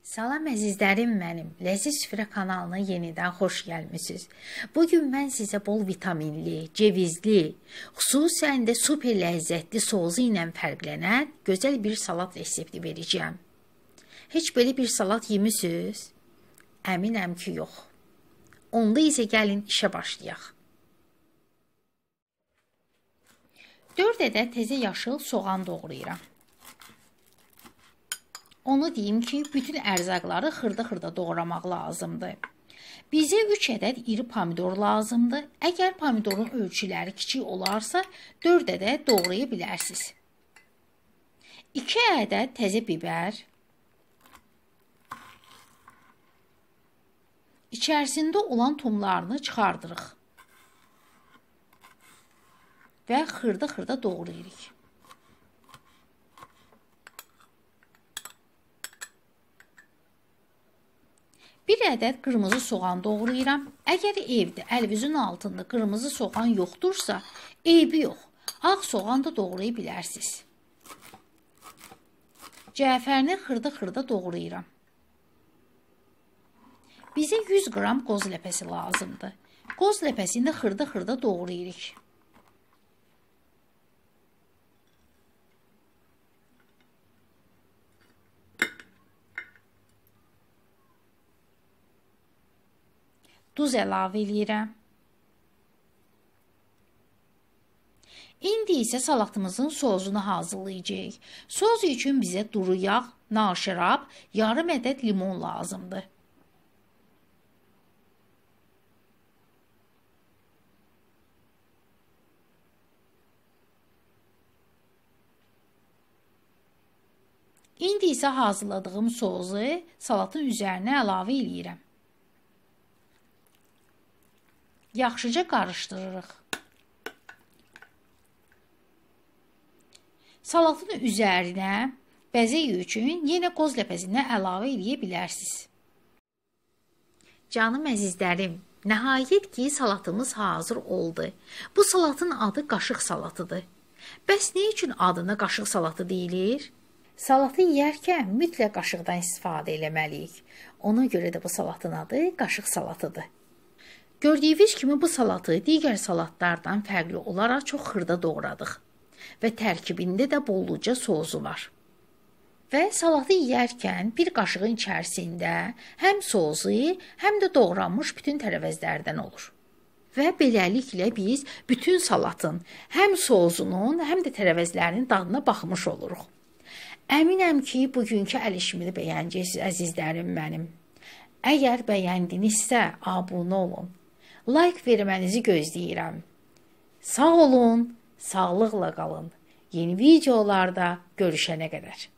Salam əzizlərim mənim. Ləziz süfrə kanalına yenidən xoş gəlmisiniz. Bu gün mən sizə bol vitaminli, cevizli, xüsusən də super ləzzətli sosu ilə fərqlənən gözəl bir salat resepti verəcəyəm. Heç belə bir salat yemisiniz? Əminəm ki, yox. Onda isə gəlin işə başlayaq. 4 ədəd təzə yaşıl soğan doğrayıram. Onu deyim ki, bütün ərzaqları xırda-xırda doğramaq lazımdır. Bizə 3 ədəd iri pomidor lazımdır. Əgər pomidorun ölçüləri kiçik olarsa, 4 ədəd doğraya bilərsiniz. 2 ədəd təzə bibər. İçərisində olan tumlarını çıxardırıq və xırda-xırda doğrayırıq. Bir ədəd qırmızı soğan doğrayıram. Əgər evdə əlvizin altında qırmızı soğan yoxdursa, eybi yox. Ağ soğan da doğraya bilərsiniz. Cəfərini xırda-xırda doğrayıram. Bizə 100 qram qoz ləpəsi lazımdır. Qoz ləpəsini xırda-xırda doğrayırıq. duz əlavə eləyirəm. İndi isə salatımızın sozunu hazırlayacağıq. Soz üçün bizə duru yağ, nar şərab, yarım ədəd limon lazımdır. İndi isə hazırladığım sozu salatın üzərinə əlavə eləyirəm yaxşıca qarışdırırıq. Salatın üzərinə bəzək üçün yenə qoz ləpəzindən əlavə edə bilərsiniz. Canım əzizlərim, nəhayət ki, salatımız hazır oldu. Bu salatın adı qaşıq salatıdır. Bəs nə üçün adına qaşıq salatı deyilir? Salatı yeyərkən mütləq qaşıqdan istifadə etməliyik. Ona görə də bu salatın adı qaşıq salatıdır. Gördüyünüz kimi bu salatı digər salatlardan fərqli olaraq çox xırda doğradıq və tərkibində də bolluca sosu var. Və salatı yeyərkən bir qaşığın içərisində həm sosu, həm də doğranmış bütün tərəvəzlərdən olur. Və beləliklə biz bütün salatın, həm sosunun, həm də tərəvəzlərinin dadına baxmış oluruq. Əminəm ki, bugünkü əlişmini bəyənəcəksiniz əzizlərim mənim. Əgər bəyəndinizsə, abunə olun Like vermənizi gözləyirəm. Sağ olun, sağlıqla qalın. Yeni videolarda görüşənə qədər.